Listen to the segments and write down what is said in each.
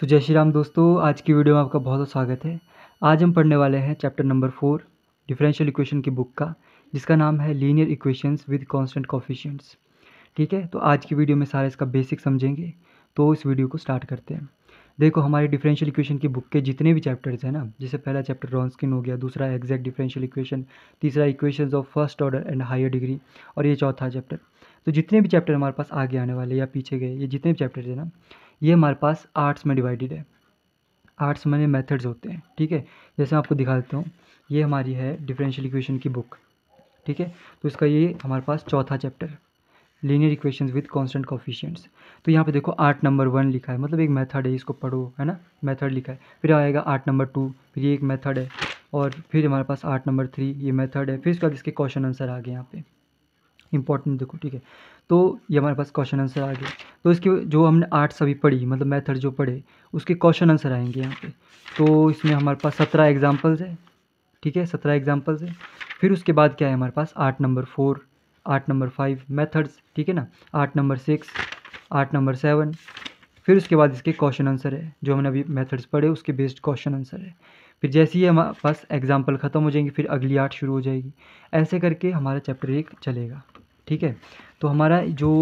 सो जय श्री राम दोस्तों आज की वीडियो में आपका बहुत स्वागत है आज हम पढ़ने वाले हैं chapter number four differential equation की बुक का जिसका नाम है linear equations with constant coefficients ठीक है तो आज की वीडियो में सारे इसका बेसिक समझेंगे तो इस वीडियो को स्टार्ट करते हैं देखो हमारे डिफरेंशियल इक्वेशन की बुक के जितने भी चैप्टर्स हैं ना जैसे पहला चैप्टर रॉन्सकिन हो गया दूसरा एग्जैक्ट डिफरेंशियल इक्वेशन तीसरा equations of first order and higher degree और ये चौथा चैप्टर तो जितने भी चैप्टर हमारे पास आगे आने वाले या पीछे गए ये जितने भी चैप्टर्स हैं ना ये हमारे पास आर्ट्स में डिवाइडेड है आर्ट्स में मैथड्स होते हैं ठीक है जैसे मैं आपको दिखा देता हूँ ये हमारी है डिफरेंशियल इक्वेशन की बुक ठीक है तो इसका ये हमारे पास चौथा चैप्टर है linear equations with constant coefficients तो यहाँ पे देखो आठ नंबर वन लिखा है मतलब एक मेथड है इसको पढ़ो है ना मेथड लिखा है फिर आएगा आठ नंबर टू फिर ये एक मेथड है और फिर हमारे पास आठ नंबर थ्री ये मेथड है फिर उसके बाद इसके क्वेश्चन आंसर आ गए यहाँ पे इंपॉर्टेंट देखो ठीक है तो ये हमारे पास क्वेश्चन आंसर आ गए तो इसके जो हमने आठ सभी पढ़ी मतलब मैथड जो पढ़े उसके क्वेश्चन आंसर आएंगे यहाँ पे तो इसमें हमारे पास सत्रह एग्जाम्पल्स है ठीक है सत्रह एग्जाम्पल्स है फिर उसके बाद क्या है हमारे पास आठ नंबर फोर आठ नंबर फाइव मेथड्स ठीक है ना आठ नंबर सिक्स आठ नंबर सेवन फिर उसके बाद इसके क्वेश्चन आंसर है जो हमने अभी मेथड्स पढ़े उसके बेस्ड क्वेश्चन आंसर है फिर जैसे ही हमारे पास एग्जाम्पल ख़त्म हो जाएंगे फिर अगली आठ शुरू हो जाएगी ऐसे करके हमारा चैप्टर एक चलेगा ठीक है तो हमारा जो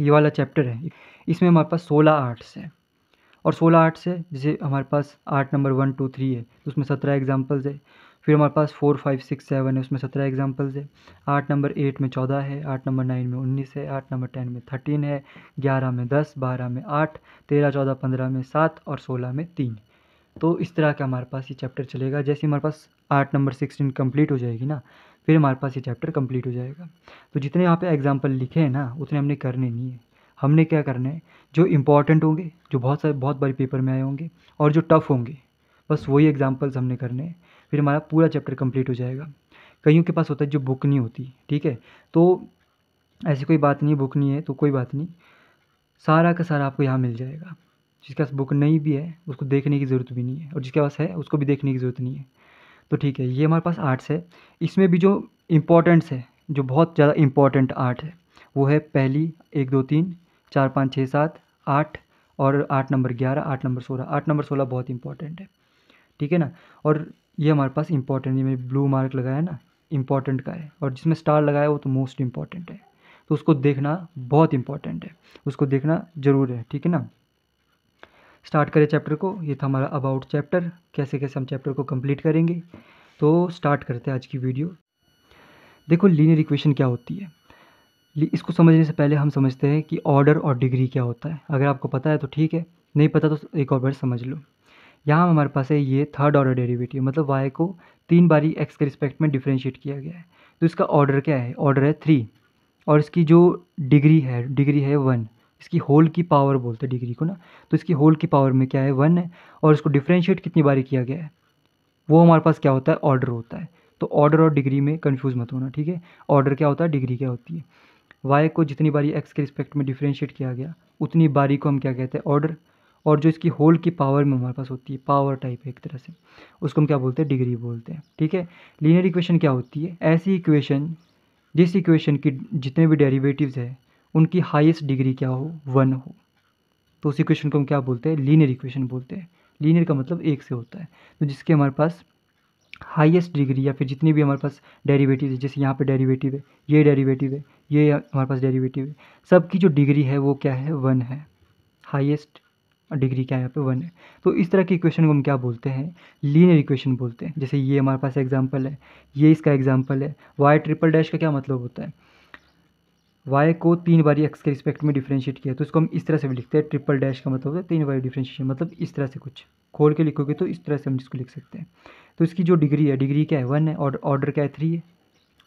ये वाला चैप्टर है इसमें हमारे पास सोलह आर्ट्स हैं और सोलह आर्ट्स है जैसे हमारे पास part number one two three है तो उसमें सत्रह एग्जाम्पल्स है फिर हमारे पास फोर फाइव सिक्स सेवन है उसमें सत्रह एग्जाम्पल्स है आठ नंबर एट में चौदह है आठ नंबर नाइन में उन्नीस है आठ नंबर टेन में थर्टीन है ग्यारह में दस बारह में आठ तेरह चौदह पंद्रह में सात और सोलह में तीन तो इस तरह का हमारे पास ये चैप्टर चलेगा जैसे हमारे पास आठ नंबर सिक्सटीन कम्प्लीट हो जाएगी ना फिर हमारे पास ये चैप्टर कम्प्लीट हो जाएगा तो जितने यहाँ पे एग्जाम्पल लिखे हैं ना उतने हमने करने नहीं है हमने क्या करना है जो इम्पॉर्टेंट होंगे जो बहुत सारे बहुत बड़े पेपर में आए होंगे और जो टफ़ होंगे बस वही एग्ज़ाम्पल्स हमने करने हैं फिर हमारा पूरा चैप्टर कंप्लीट हो जाएगा कईयों के पास होता है जो बुक नहीं होती ठीक है तो ऐसी कोई बात नहीं बुक नहीं है तो कोई बात नहीं सारा का सारा आपको यहाँ मिल जाएगा जिसके पास बुक नहीं भी है उसको देखने की ज़रूरत भी नहीं है और जिसके पास है उसको भी देखने की ज़रूरत नहीं है तो ठीक है ये हमारे पास आर्ट्स है इसमें भी जो इम्पोर्टेंट्स है जो बहुत ज़्यादा इम्पोर्टेंट आर्ट है वो है पहली एक दो तीन चार पाँच छः सात आठ और आठ नंबर ग्यारह आठ नंबर सोलह आठ नंबर सोलह बहुत इंपॉर्टेंट है ठीक है ना और ये हमारे पास इंपॉर्टेंट ये मैंने ब्लू मार्क लगाया ना इंपॉर्टेंट का है और जिसमें स्टार लगाया वो तो मोस्ट इंपॉर्टेंट है तो उसको देखना बहुत इंपॉर्टेंट है उसको देखना ज़रूर है ठीक है ना स्टार्ट करें चैप्टर को ये था हमारा अबाउट चैप्टर कैसे कैसे हम चैप्टर को कंप्लीट करेंगे तो स्टार्ट करते हैं आज की वीडियो देखो लीनियर इक्वेशन क्या होती है इसको समझने से पहले हम समझते हैं कि ऑर्डर और डिग्री क्या होता है अगर आपको पता है तो ठीक है नहीं पता तो एक और बार समझ लो यहाँ हमारे पास है ये थर्ड ऑर्डर डेरिवेटिव मतलब वाई को तीन बारी एक्स के रिस्पेक्ट में डिफ्रेंशिएट किया गया है तो इसका ऑर्डर क्या है ऑर्डर है थ्री और इसकी जो डिग्री है डिग्री है वन इसकी होल की पावर बोलते हैं डिग्री को ना तो इसकी होल की पावर में क्या है वन है और इसको डिफ्रेंशिएट कितनी बारी किया गया है वो हमारे पास क्या होता है ऑर्डर होता है तो ऑर्डर और डिग्री में कन्फ्यूज़ मत होना ठीक है ऑर्डर क्या होता है डिग्री क्या होती है वाई को जितनी बारी एक्स के रिस्पेक्ट में डिफ्रेंशिएट किया गया उतनी बारी को हम क्या कहते हैं ऑर्डर और जो इसकी होल की पावर में हमारे पास होती है पावर टाइप है एक तरह से उसको हम क्या बोलते हैं डिग्री बोलते हैं ठीक है लीनियर इक्वेशन क्या होती है ऐसी इक्वेशन जिस इक्वेशन की जितने भी डेरिवेटिव्स है उनकी हाईएस्ट डिग्री क्या हो वन हो तो उस इक्वेशन को हम क्या बोलते हैं लीनियर इक्वेशन बोलते हैं लीनियर का मतलब एक से होता है तो जिसके हमारे पास हाइस्ट डिग्री या फिर जितनी भी हमारे पास डेरीवेटिव है जैसे यहाँ पर डेरीवेटिव है ये डेरीवेटिव है ये हमारे पास डेरीवेटिव है सबकी जो डिग्री है वो क्या है वन है हाइस्ट डिग्री क्या है यहाँ पे वन है तो इस तरह के इक्वेशन को हम क्या बोलते हैं लीनियर इक्वेशन बोलते हैं जैसे ये हमारे पास एग्जाम्पल है ये इसका एग्जाम्पल है वाई ट्रिपल डैश का क्या मतलब होता है वाई को तीन बारी एक्स के रिस्पेक्ट में डिफ्रेंशिएट किया तो इसको हम इस तरह से भी लिखते हैं ट्रिपल डैश का मतलब होता है तीन बारी डिफ्रेंशिएशन मतलब इस तरह से कुछ खोल के लिखोगे तो इस तरह से हम इसको लिख सकते हैं तो इसकी जो डिग्री है डिग्री क्या है वन है और ऑर्डर क्या है थ्री है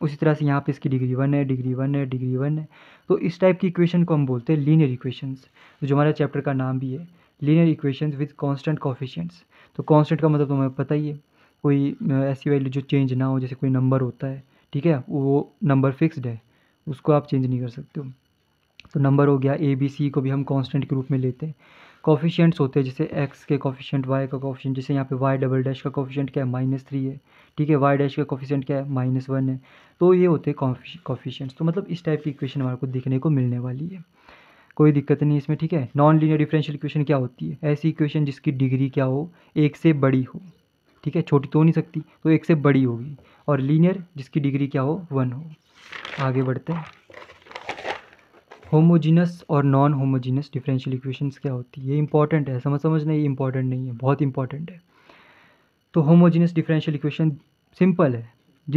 उसी तरह से यहाँ पे इसकी डिग्री वन है डिग्री वन है डिग्री वन है तो इस टाइप की इक्वेशन को हम बोलते हैं लीनियर इक्वेशंस जो हमारे चैप्टर का नाम भी है linear equations with constant coefficients तो कॉन्स्टेंट का मतलब तुम्हें पता ही है कोई ऐसी वैल्यू जो चेंज ना हो जैसे कोई नंबर होता है ठीक है वो नंबर फिक्स्ड है उसको आप चेंज नहीं कर सकते हो तो नंबर हो गया ए बी सी को भी हम कांस्टेंट के रूप में लेते हैं कॉफिशेंट्स होते हैं जैसे एक्स के कॉफिशेंट वाई का कॉफिशेंट जैसे यहाँ पे वाई डबल डैश का कॉफिशेंट क्या है माइनस थ्री है ठीक है वाई डैश का कॉफिशेंट क्या है माइनस वन है तो ये होते हैं कॉफिशेंट्स तो मतलब इस टाइप की इक्वेशन हमारे को देखने को मिलने वाली है कोई दिक्कत नहीं इसमें ठीक है नॉन लीनियर डिफरेंशियल इक्वेशन क्या होती है ऐसी इक्वेशन जिसकी डिग्री क्या हो एक से बड़ी हो ठीक है छोटी तो नहीं सकती तो एक से बड़ी होगी और लीनियर जिसकी डिग्री क्या हो वन हो आगे बढ़ते हैं होमोजीनस और नॉन होमोजीनस डिफरेंशियल इक्वेशंस क्या होती है ये इंपॉर्टेंट है समझ समझ नहीं ये इंपॉर्टेंट नहीं है बहुत इंपॉर्टेंट है तो होमोजीनस डिफरेंशियल इक्वेशन सिंपल है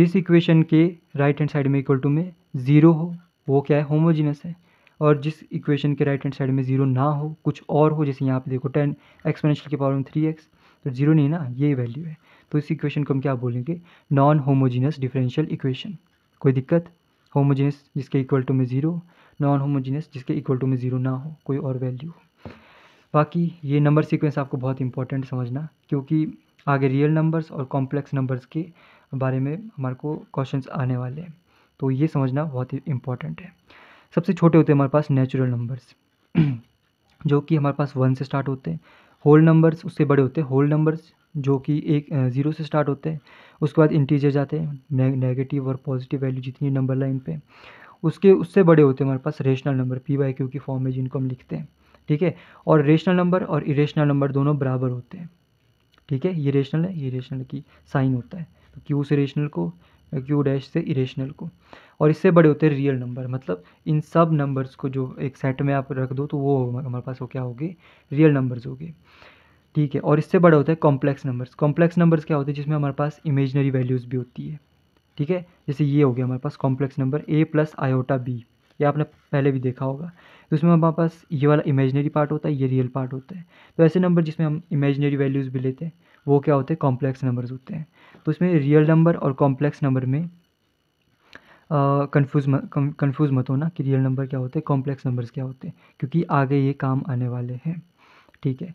जिस इक्वेशन के राइट हैंड साइड में इक्वल टू में ज़ीरो हो वो क्या है होमोजीनस है और जिस इक्वेशन के राइट हैंड साइड में ज़ीरो ना हो कुछ और हो जैसे यहाँ पे देखो टेन एक्सपोनेंशियल की पावर में थ्री एक्स तो जीरो नहीं ना ये वैल्यू है तो इस इक्वेशन को हम क्या बोलेंगे नॉन होमोजीनियस डिफरेंशियल इक्वेशन कोई दिक्कत होमोजीनस जिसके इक्वल टू में ज़ीरो नॉन होमोजीनियस जिसके इक्वल टू में ज़ीरो ना हो कोई और वैल्यू हो बाकी ये नंबर सिक्वेंस आपको बहुत इंपॉर्टेंट समझना क्योंकि आगे रियल नंबर्स और कॉम्प्लेक्स नंबर्स के बारे में हमारे को क्वेश्चंस आने वाले हैं तो ये समझना बहुत ही इम्पॉर्टेंट है सबसे छोटे होते हैं हमारे पास नेचुरल नंबर्स जो कि हमारे पास वन से स्टार्ट होते हैं होल नंबर्स उससे बड़े होते हैं होल नंबर्स जो कि एक ज़ीरो से स्टार्ट होते हैं उसके बाद इंटीजर जाते हैं नेगेटिव और पॉजिटिव वैल्यू जितनी नंबर लाइन पे उसके उससे बड़े होते हैं हमारे पास rational number P by Q की फॉर्म में जिनको हम लिखते हैं ठीक है और रेशनल नंबर और इरेशनल नंबर दोनों बराबर होते हैं ठीक है ये रेशनल है ये रेशनल की साइन होता है तो क्यू से रेशनल को यू डैश से इरेशनल को और इससे बड़े होते हैं रियल नंबर मतलब इन सब नंबर्स को जो एक सेट में आप रख दो तो वो हमारे पास हो क्या होगी रियल नंबर्स होगी ठीक है और इससे बड़ा होता है कॉम्प्लेक्स नंबर्स कॉम्प्लेक्स नंबर्स क्या होते हैं जिसमें हमारे पास इमेजनरी वैल्यूज़ भी होती है ठीक है जैसे ये हो गया हमारे पास complex number A plus iota B ये आपने पहले भी देखा होगा तो उसमें हमारे पास ये वाला इमेजनरी पार्ट होता है ये रियल पार्ट होता है तो ऐसे नंबर जिसमें हम इमेजनरी वैल्यूज़ भी लेते हैं वो क्या होते हैं कॉम्प्लेक्स नंबर्स होते हैं तो इसमें रियल नंबर और कॉम्प्लेक्स नंबर में कंफ्यूज कंफ्यूज मत होना कि रियल नंबर क्या होते हैं कॉम्प्लेक्स नंबर्स क्या होते हैं क्योंकि आगे ये काम आने वाले हैं ठीक है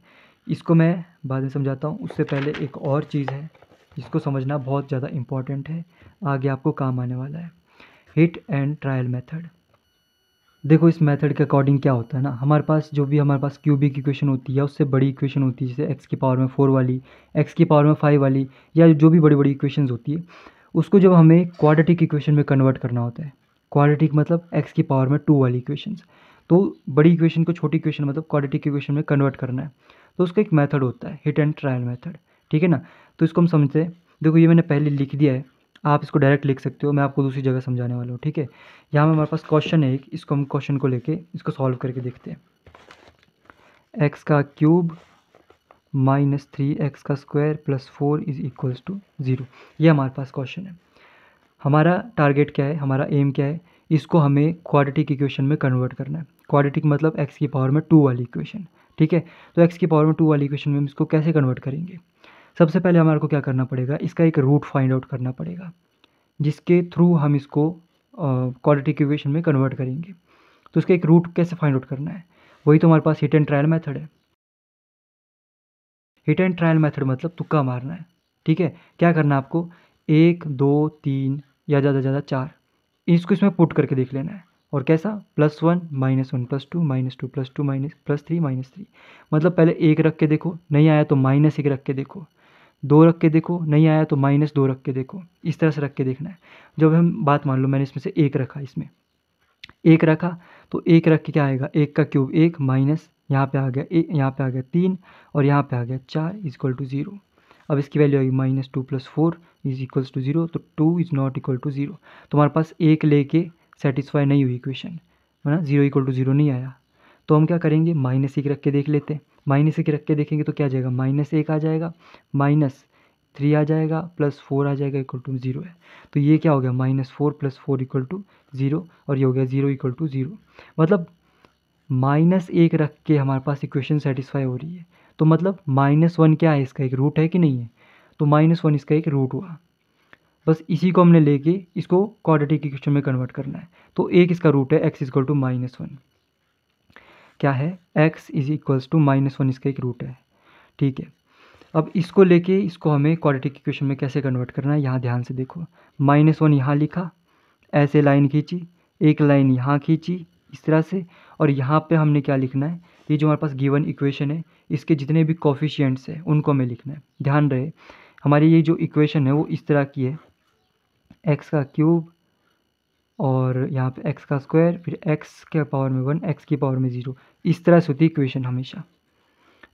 इसको मैं बाद में समझाता हूँ उससे पहले एक और चीज़ है जिसको समझना बहुत ज़्यादा इम्पॉर्टेंट है आगे आपको काम आने वाला है हिट एंड ट्रायल मेथड देखो इस मेथड के अकॉर्डिंग क्या होता है ना हमारे पास जो भी हमारे पास क्यूबिक इक्वेशन होती है उससे बड़ी इक्वेशन होती है जैसे एक्स की पावर में फोर वाली एक्स की पावर में फाइव वाली या जो भी बड़ी बड़ी इक्वेशंस होती है उसको जब हमें क्वाड्रेटिक इक्वेशन में कन्वर्ट करना होता है क्वाड्रेटिक मतलब एक्स की पावर में टू वाली इक्वेशन तो बड़ी इक्वेशन को छोटी इक्वेशन मतलब क्वाड्रेटिक इक्वेशन में कन्वर्ट करना है तो उसका एक मैथड होता है हिट एंड ट्रायल मैथड ठीक है ना तो इसको हम समझते हैं देखो ये मैंने पहले लिख दिया है आप इसको डायरेक्ट लिख सकते हो मैं आपको दूसरी जगह समझाने वाला हूँ ठीक है यहाँ में हमारे पास क्वेश्चन है एक इसको हम क्वेश्चन को लेके इसको सॉल्व करके देखते हैं एक्स का क्यूब माइनस थ्री एक्स का square plus four is equals to zero ये हमारे पास क्वेश्चन है हमारा टारगेट क्या है हमारा एम क्या है इसको हमें क्वाड्रेटिक इक्वेशन में कन्वर्ट करना है क्वाड्रेटिक मतलब एक्स की पावर में टू वाली इक्वेशन ठीक है तो एक्स की पावर में टू वाली इक्वेशन में हम इसको कैसे कन्वर्ट करेंगे सबसे पहले हमारे को क्या करना पड़ेगा इसका एक रूट फाइंड आउट करना पड़ेगा जिसके थ्रू हम इसको क्वालिटी की इक्वेशन में कन्वर्ट करेंगे तो उसका एक रूट कैसे फाइंड आउट करना है वही तो हमारे पास हिट एंड ट्रायल मेथड है हिट एंड ट्रायल मेथड मतलब तुक्का मारना है ठीक है क्या करना है आपको एक दो तीन या ज़्यादा ज़्यादा चार इसको इसमें पुट करके देख लेना है और कैसा plus one minus one plus two minus two plus two minus plus three minus three मतलब पहले एक रख के देखो नहीं आया तो माइनस एक रख के देखो दो रख के देखो नहीं आया तो माइनस दो रख के देखो इस तरह से रख के देखना है जब हम बात मान लो मैंने इसमें से एक रखा इसमें एक रखा तो एक रख के क्या आएगा एक का क्यूब एक माइनस यहाँ पे आ गया एक यहाँ पे आ गया तीन और यहाँ पे आ गया चार इज इक्वल टू ज़ीरो अब इसकी वैल्यू आएगी minus two plus four is equals to zero तो two is not equal to zero तुम्हारे पास एक लेके सेटिस्फाई नहीं हुई इक्वेशन है ना ज़ीरो इक्वल टू ज़ीरो नहीं आया तो हम क्या करेंगे माइनस एक रख के देख लेते हैं माइनस एक रख के देखेंगे तो क्या आ जाएगा माइनस एक आ जाएगा माइनस थ्री आ जाएगा प्लस फोर आ जाएगा इक्वल टू ज़ीरो है तो ये क्या हो गया minus four plus four equal to zero और ये हो गया ज़ीरो इक्वल टू ज़ीरो मतलब माइनस एक रख के हमारे पास इक्वेशन सेटिस्फाई हो रही है तो मतलब माइनस वन क्या है इसका एक रूट है कि नहीं है तो माइनस वन इसका एक रूट हुआ बस इसी को हमने लेके इसको क्वाड्रेटिक इक्वेशन में कन्वर्ट करना है तो एक इसका रूट है x equal to minus one क्या है x is equals to minus one इसका एक रूट है ठीक है अब इसको लेके इसको हमें क्वाड्रेटिक इक्वेशन में कैसे कन्वर्ट करना है यहाँ ध्यान से देखो माइनस वन यहाँ लिखा ऐसे लाइन खींची एक लाइन यहाँ खींची इस तरह से और यहाँ पे हमने क्या लिखना है ये जो हमारे पास गिवन इक्वेशन है इसके जितने भी कॉफिशियंट्स हैं उनको हमें लिखना है ध्यान रहे हमारी ये जो इक्वेशन है वो इस तरह की है एक्स का क्यूब और यहाँ पे एक्स का स्क्वायर फिर एक्स के पावर में वन एक्स की पावर में ज़ीरो इस तरह से होती है इक्वेशन हमेशा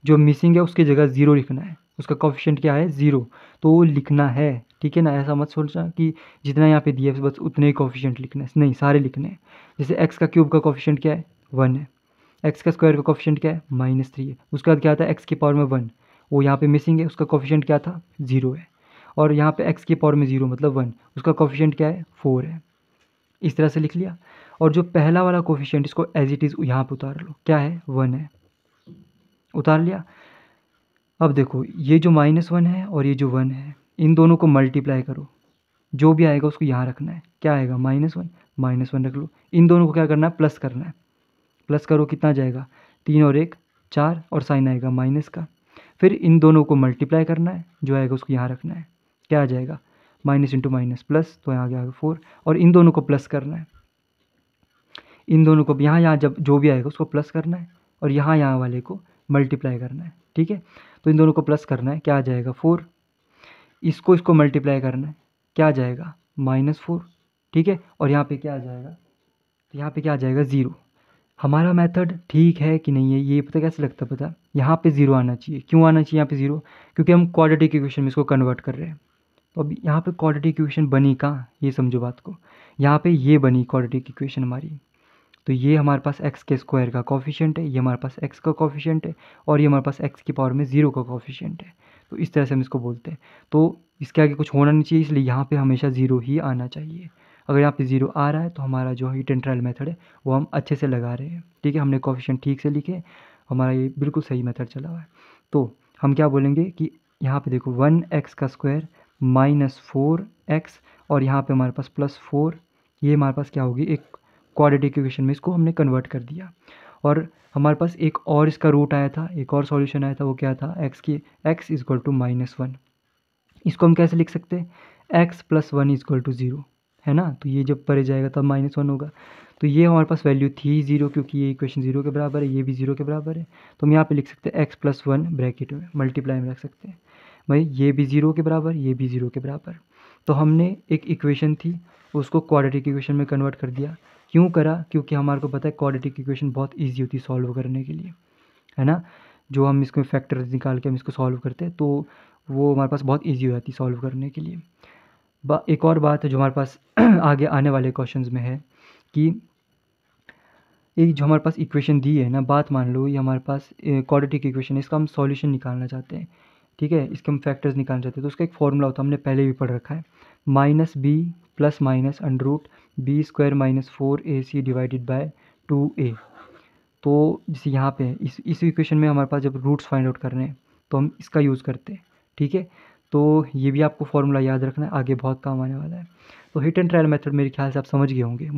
जो मिसिंग है उसकी जगह ज़ीरो लिखना है उसका कॉफिशेंट क्या है ज़ीरो तो वो लिखना है ठीक है ना ऐसा मत सोचना कि जितना यहाँ पे दिया है बस उतने ही कॉफिशेंट लिखना है नहीं सारे लिखने हैं जैसे एक्स का क्यूब का कॉफिशेंट क्या है वन है एक्स का स्क्वायर का कॉफिशेंट क्या है माइनस थ्री है उसके बाद क्या था एक्स की पावर में वन वो यहाँ पे मिसिंग है उसका कॉफिशेंट क्या था ज़ीरो है और यहाँ पे एक्स की पावर में ज़ीरो मतलब वन उसका कॉफिशेंट क्या है फोर है इस तरह से लिख लिया और जो पहला वाला कोफिशेंट इसको एज इट इज़ यहाँ पर उतार लो क्या है वन है उतार लिया अब देखो ये जो माइनस वन है और ये जो वन है इन दोनों को मल्टीप्लाई करो जो भी आएगा उसको यहाँ रखना है क्या आएगा माइनस वन माइनस वन रख लो इन दोनों को क्या करना है प्लस करना है प्लस करो कितना जाएगा तीन और एक चार और साइन आएगा माइनस का फिर इन दोनों को मल्टीप्लाई करना है जो आएगा उसको यहाँ रखना है क्या आ जाएगा माइनस इंटू माइनस प्लस तो यहाँ आ गया फोर और इन दोनों को प्लस करना है इन दोनों को यहाँ यहाँ जब जो भी आएगा उसको प्लस करना है और यहाँ यहाँ वाले को मल्टीप्लाई करना है ठीक है तो इन दोनों को प्लस करना है क्या आ जाएगा फोर इसको इसको मल्टीप्लाई करना है क्या आ जाएगा माइनस फोर ठीक है और यहाँ पे क्या आ जाएगा तो यहाँ पे क्या आ जाएगा ज़ीरो हमारा मेथड ठीक है कि नहीं है ये पता कैसे लगता है पता यहाँ पे ज़ीरो आना चाहिए क्यों आना चाहिए यहाँ पे ज़ीरो क्योंकि हम क्वाड्रेटिक इक्वेशन में इसको कन्वर्ट कर रहे हैं अब यहाँ पे क्वाड्रेटिक इक्वेशन बनी का ये समझो बात को यहाँ पे ये बनी क्वाड्रेटिक इक्वेशन हमारी तो ये हमारे पास एक्स के स्क्वायर का कॉफिशेंट है ये हमारे पास एक्स का कॉफिशेंट है और ये हमारे पास एक्स की पावर में ज़ीरो का कॉफिशेंट है तो इस तरह से हम इसको बोलते हैं तो इसके आगे कुछ होना नहीं चाहिए इसलिए यहाँ पर हमेशा ज़ीरो ही आना चाहिए अगर यहाँ पे ज़ीरो आ रहा है तो हमारा जो हीट एंड ट्रायल मेथड है वो हम अच्छे से लगा रहे हैं ठीक है हमने कॉफिशेंट ठीक से लिखे हमारा ये बिल्कुल सही मेथड चला हुआ है तो हम क्या बोलेंगे कि यहाँ पे देखो वन एक्स का स्क्वायर माइनस फोर एक्स और यहाँ पे हमारे पास प्लस फोर ये हमारे पास क्या होगी एक क्वाड्रेटिक इक्वेशन में इसको हमने कन्वर्ट कर दिया और हमारे पास एक और इसका रूट आया था एक और सॉल्यूशन आया था वो क्या था एक्स की x is equal to minus one इसको हम कैसे लिख सकते हैं x plus one is equal to zero है ना तो ये जब परे जाएगा तब माइनस वन होगा तो ये हमारे पास वैल्यू थी ज़ीरो क्योंकि ये इक्वेशन ज़ीरो के बराबर है ये भी ज़ीरो के बराबर है तो हम यहाँ पे लिख सकते हैं एक्स प्लस वन ब्रैकेट में मल्टीप्लाई में रख सकते हैं भाई ये भी ज़ीरो के बराबर ये भी ज़ीरो के बराबर तो हमने एक इक्वेशन थी उसको क्वाड्रेटिक इक्वेशन में कन्वर्ट कर दिया क्यों करा क्योंकि हमारे को पता है क्वाड्रेटिक इक्वेशन बहुत ईजी होती है सॉल्व करने के लिए है ना जो हम इसको फैक्टर्स निकाल के हम इसको सॉल्व करते हैं तो वो हमारे पास बहुत ईजी हो जाती सॉल्व करने के लिए बा एक और बात है जो हमारे पास आगे आने वाले क्वेश्चन में है कि एक जो हमारे पास इक्वेशन दी है ना बात मान लो ये हमारे पास क्वाड्रेटिक इक्वेशन है इसका हम सॉल्यूशन निकालना चाहते हैं ठीक है इसके हम फैक्टर्स निकालना चाहते हैं तो उसका एक फॉर्मूला होता है हमने पहले भी पढ़ रखा है minus b plus minus under root b square minus four a c divided by two a तो जैसे यहाँ पे इस इस इक्वेशन में हमारे पास जब रूट्स फाइंड आउट करने हैं तो हम इसका यूज़ करते हैं ठीक है तो ये भी आपको फॉर्मूला याद रखना है आगे बहुत काम आने वाला है तो हिट एंड ट्रायल मेथड मेरे ख्याल से आप समझ गए होंगे